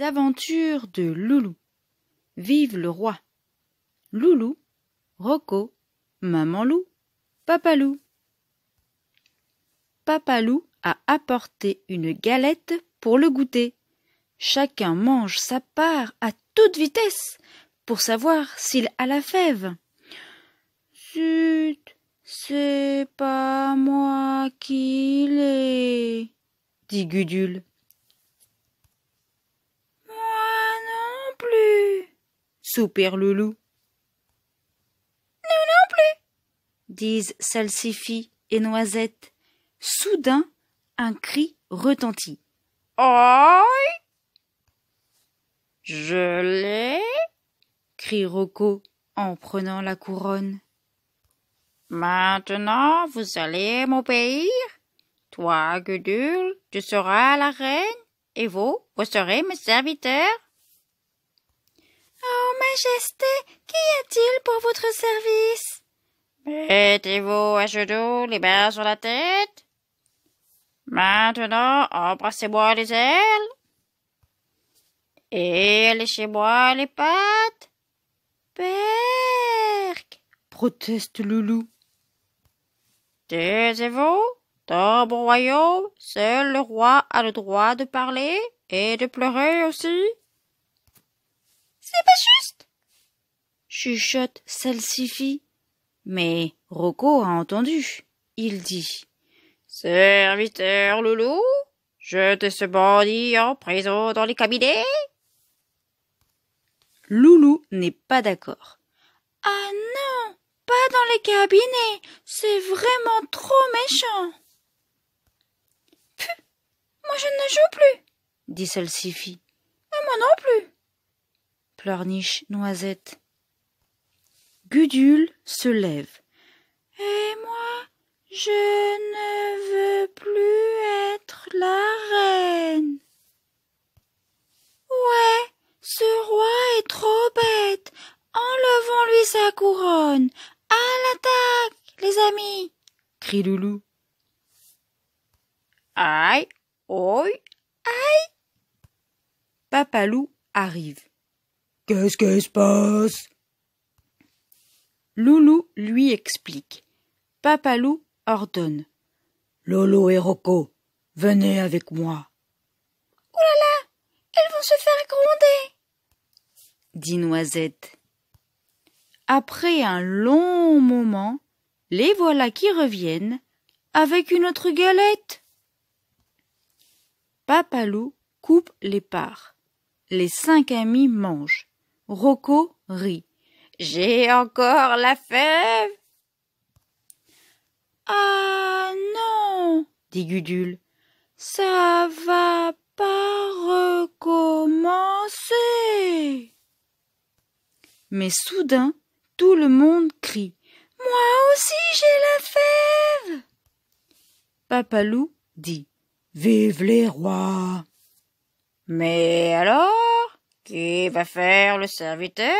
aventures de Loulou. Vive le roi. Loulou, Rocco, Maman Loup, Papa Loup. Papa Loup a apporté une galette pour le goûter. Chacun mange sa part à toute vitesse pour savoir s'il a la fève. Zut, c'est pas moi qui l'ai, dit Gudule. super Loulou. Nous non plus, disent Salsifis et Noisette. Soudain, un cri retentit. Aïe Je l'ai crie Rocco en prenant la couronne. Maintenant, vous allez m'obéir. Toi, Gudule, tu seras la reine, et vous, vous serez mes serviteurs. Majesté, qu'y a-t-il pour votre service Mettez-vous à genoux, les mains sur la tête. Maintenant, embrassez-moi les ailes. Et léchez-moi les pattes. Perk !» proteste le loup. Taisez-vous. Dans mon royaume, seul le roi a le droit de parler et de pleurer aussi. C'est pas juste chuchote Salsifi Mais Rocco a entendu. Il dit Serviteur loulou, jetez ce bandit en prison dans les cabinets. Loulou n'est pas d'accord. Ah non, pas dans les cabinets, c'est vraiment trop méchant. Puh, moi je ne joue plus, dit Salsifi. Et moi non plus. Niche Noisette. Gudule se lève. Et moi, je ne veux plus être la reine. Ouais, ce roi est trop bête. Enlevons-lui sa couronne. À l'attaque, les amis crie Loulou. Aïe, oi, aïe Papa Loup arrive. Qu'est-ce qui se passe Loulou lui explique. Papa ordonne. Lolo et Rocco, venez avec moi. Oh là là Elles vont se faire gronder dit Noisette. Après un long moment, les voilà qui reviennent avec une autre galette. Papalou coupe les parts. Les cinq amis mangent. Rocco rit. J'ai encore la fève Ah non dit Gudule. Ça va pas recommencer. Mais soudain, tout le monde crie. Moi aussi j'ai la fève. Papalou dit. Vive les rois. Mais alors qui va faire le serviteur